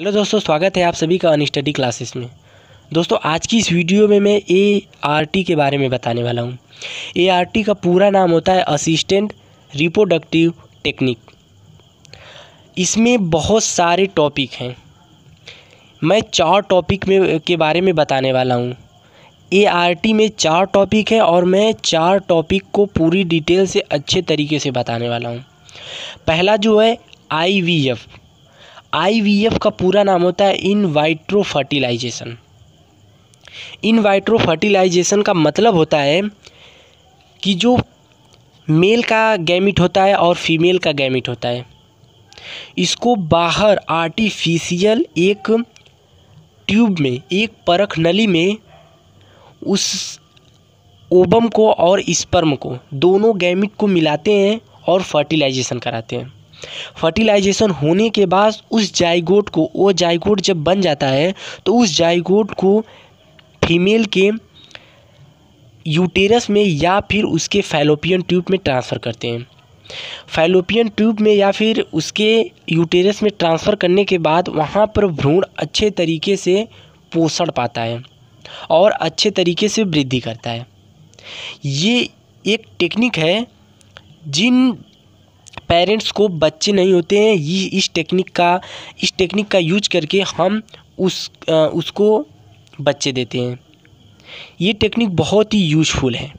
hello दोस्तों स्वागत है आप सभी का अनस्टडी क्लासेस में दोस्तों आज की इस वीडियो में मैं ए आर टी के बारे में बताने वाला हूँ ए आर टी का पूरा नाम होता है असिस्टेंट रिप्रोडक्टिव टेक्निक इसमें बहुत सारे टॉपिक हैं मैं चार टॉपिक में के बारे में बताने वाला हूँ ए आर टी में चार टॉपिक है और मैं चार टॉपिक को पूरी डिटेल से अच्छे तरीके से बताने वाला हूँ पहला जो है आई वी एफ़ आईवीएफ का पूरा नाम होता है in vitro fertilisation in vitro fertilisation का मतलब होता है कि जो मेल का गैमिट होता है और फीमेल का गैमिट होता है इसको बाहर आर्टिफिशियल एक ट्यूब में एक परख नली में उस ओबम को और स्पर्म को दोनों गैमिट को मिलाते हैं और फर्टिलाइजेशन कराते हैं फर्टिलाइजेशन होने के बाद उस जाइगोट को वो जाइगोट जब बन जाता है तो उस जाइगोट को फीमेल के यूटेरस में या फिर उसके फैलोपियन ट्यूब में ट्रांसफ़र करते हैं फैलोपियन ट्यूब में या फिर उसके यूटेरस में ट्रांसफ़र करने के बाद वहाँ पर भ्रूण अच्छे तरीके से पोषण पाता है और अच्छे तरीके से वृद्धि करता है ये एक टेक्निक है जिन पेरेंट्स को बच्चे नहीं होते हैं ये इस टेक्निक का इस टेक्निक का यूज करके हम उस आ, उसको बच्चे देते हैं ये टेक्निक बहुत ही यूजफुल है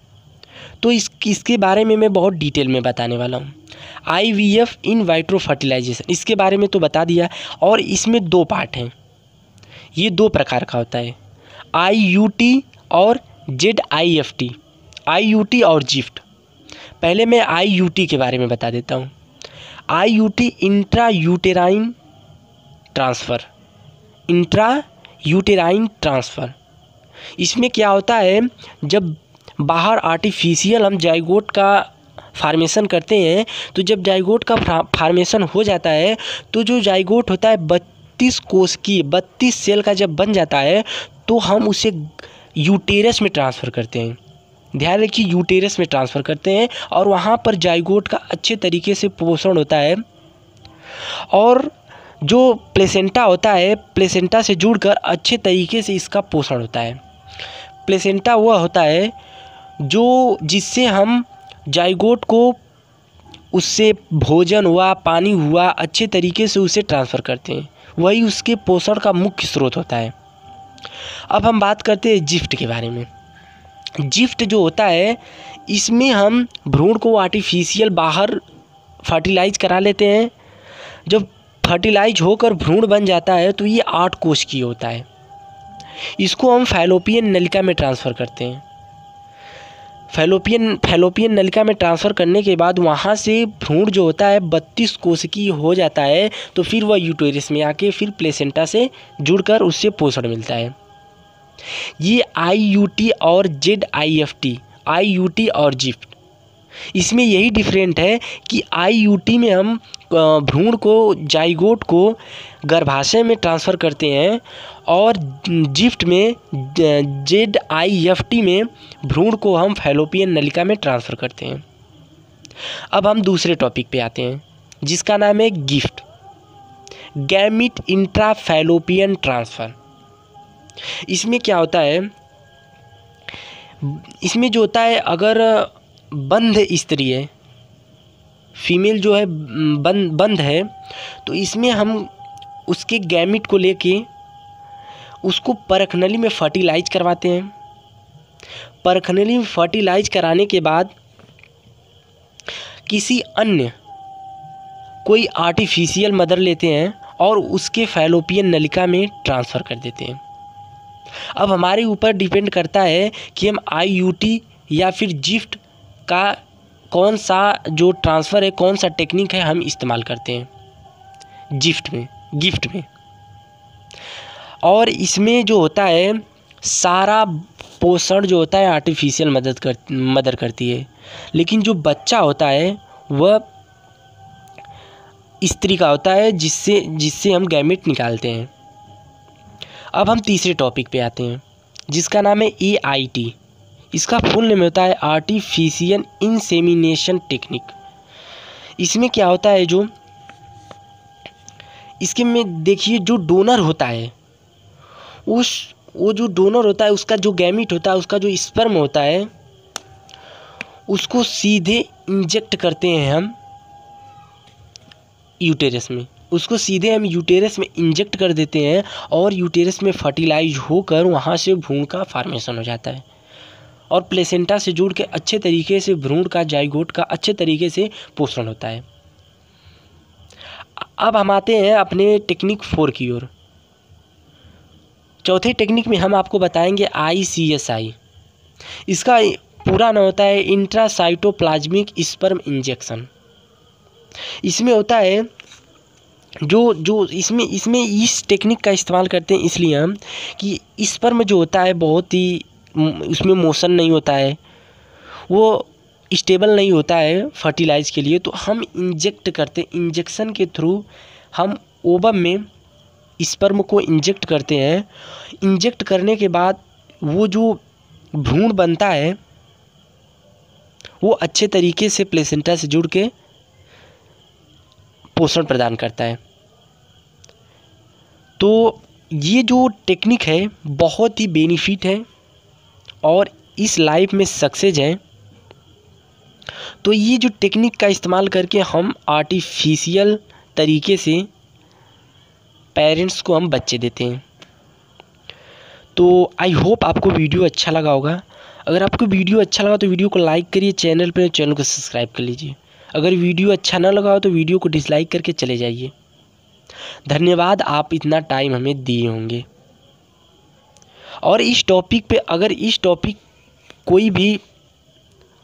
तो इस इसके बारे में मैं बहुत डिटेल में बताने वाला हूँ I V F in vitro fertilisation इसके बारे में तो बता दिया और इसमें दो पार्ट हैं ये दो प्रकार का होता है आई यू टी और Z I F T I U T और जिफ्ट पहले मैं आईयूटी के बारे में बता देता हूँ IUT intra uterine transfer intra uterine transfer इसमें क्या होता है जब बाहर आर्टिफिशियल हम जाइगोट का फार्मेशन करते हैं तो जब जाइगोट का फार्मेशन हो जाता है तो जो जाइगोट होता है बत्तीस कोस की बत्तीस सेल का जब बन जाता है तो हम उसे यूटेरस में ट्रांसफ़र करते हैं ध्यान रखिए यूटेरस में ट्रांसफ़र करते हैं और वहाँ पर जाइगोट का अच्छे तरीके से पोषण होता है और जो प्लेसेंटा होता है प्लेसेंटा से जुड़कर अच्छे तरीके से इसका पोषण होता है प्लेसेंटा वह होता है जो जिससे हम जाइगोट को उससे भोजन हुआ पानी हुआ अच्छे तरीके से उसे ट्रांसफ़र करते हैं वही उसके पोषण का मुख्य स्रोत होता है अब हम बात करते हैं जिफ्ट के बारे में जिफ्ट जो होता है इसमें हम भ्रूण को आर्टिफिशियल बाहर फर्टिलाइज करा लेते हैं जब फर्टिलाइज होकर भ्रूण बन जाता है तो ये आठ कोश की होता है इसको हम फैलोपियन नलिका में ट्रांसफ़र करते हैं फैलोपियन फैलोपियन नलिका में ट्रांसफ़र करने के बाद वहाँ से भ्रूण जो होता है बत्तीस कोश की हो जाता है तो फिर वह यूटोरिस में आके फिर प्लेसेंटा से जुड़कर उससे पोषण मिलता है ये आई यू टी और Z I F T T I U और जिफ्ट इसमें यही डिफरेंट है कि आई यू टी में हम भ्रूण को जाइगोट को गर्भाशय में ट्रांसफ़र करते हैं और जिफ्ट में जेड आई एफ टी में भ्रूण को हम फैलोपियन नलिका में ट्रांसफ़र करते हैं अब हम दूसरे टॉपिक पे आते हैं जिसका नाम है GIFT gamete intra fallopian transfer इसमें क्या होता है इसमें जो होता है अगर बंद स्त्री है फीमेल जो है बंद बंद है तो इसमें हम उसके गैमिट को लेके उसको परखनली में फर्टिलाइज करवाते हैं परखनली में फर्टिलाइज कराने के बाद किसी अन्य कोई आर्टिफिशियल मदर लेते हैं और उसके फैलोपियन नलिका में ट्रांसफ़र कर देते हैं अब हमारे ऊपर डिपेंड करता है कि हम आई या फिर जिफ्ट का कौन सा जो ट्रांसफ़र है कौन सा टेक्निक है हम इस्तेमाल करते हैं जिफ्ट में गिफ्ट में और इसमें जो होता है सारा पोषण जो होता है आर्टिफिशियल मदद कर मदद करती है लेकिन जो बच्चा होता है वह स्त्री का होता है जिससे जिससे हम गैमेट निकालते हैं अब हम तीसरे टॉपिक पे आते हैं जिसका नाम है ए आई टी इसका फुल नेम होता है आर्टिफिशियल इंसेमिनेशन टेक्निक इसमें क्या होता है जो इसके में देखिए जो डोनर होता है उस वो जो डोनर होता है उसका जो गैमिट होता है उसका जो स्पर्म होता है उसको सीधे इंजेक्ट करते हैं हम यूटेरस में उसको सीधे हम यूटेरस में इंजेक्ट कर देते हैं और यूटेरस में फर्टिलाइज होकर वहाँ से भ्रूण का फार्मेशन हो जाता है और प्लेसेंटा से जुड़ के अच्छे तरीके से भ्रूण का जाइगोट का अच्छे तरीके से पोषण होता है अब हम आते हैं अपने टेक्निक फोर की ओर चौथे टेक्निक में हम आपको बताएंगे आई सी एस आई इसका पूरा नाम होता है इंट्रासाइटोप्लाज्मिक स्पर्म इंजेक्शन इसमें होता है जो जो इसमें इसमें इस टेक्निक का इस्तेमाल करते हैं इसलिए हम कि इस पर में जो होता है बहुत ही उसमें मोशन नहीं होता है वो स्टेबल नहीं होता है फर्टिलाइज के लिए तो हम इंजेक्ट करते इंजेक्शन के थ्रू हम ओबम में स्पर्म को इंजेक्ट करते हैं इंजेक्ट करने के बाद वो जो भ्रूण बनता है वो अच्छे तरीके से प्लेसेंटा से जुड़ के पोषण प्रदान करता है तो ये जो टेक्निक है बहुत ही बेनिफिट है और इस लाइफ में सक्सेस है तो ये जो टेक्निक का इस्तेमाल करके हम आर्टिफिशियल तरीके से पेरेंट्स को हम बच्चे देते हैं तो आई होप आपको वीडियो अच्छा लगा होगा अगर आपको वीडियो अच्छा लगा तो वीडियो को लाइक करिए चैनल पर चैनल को सब्सक्राइब कर लीजिए अगर वीडियो अच्छा ना लगा हो तो वीडियो को डिसलाइक करके चले जाइए धन्यवाद आप इतना टाइम हमें दिए होंगे और इस टॉपिक पे अगर इस टॉपिक कोई भी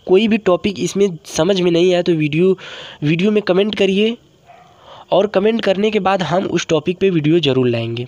कोई भी टॉपिक इसमें समझ में नहीं आया तो वीडियो वीडियो में कमेंट करिए और कमेंट करने के बाद हम उस टॉपिक पे वीडियो ज़रूर लाएंगे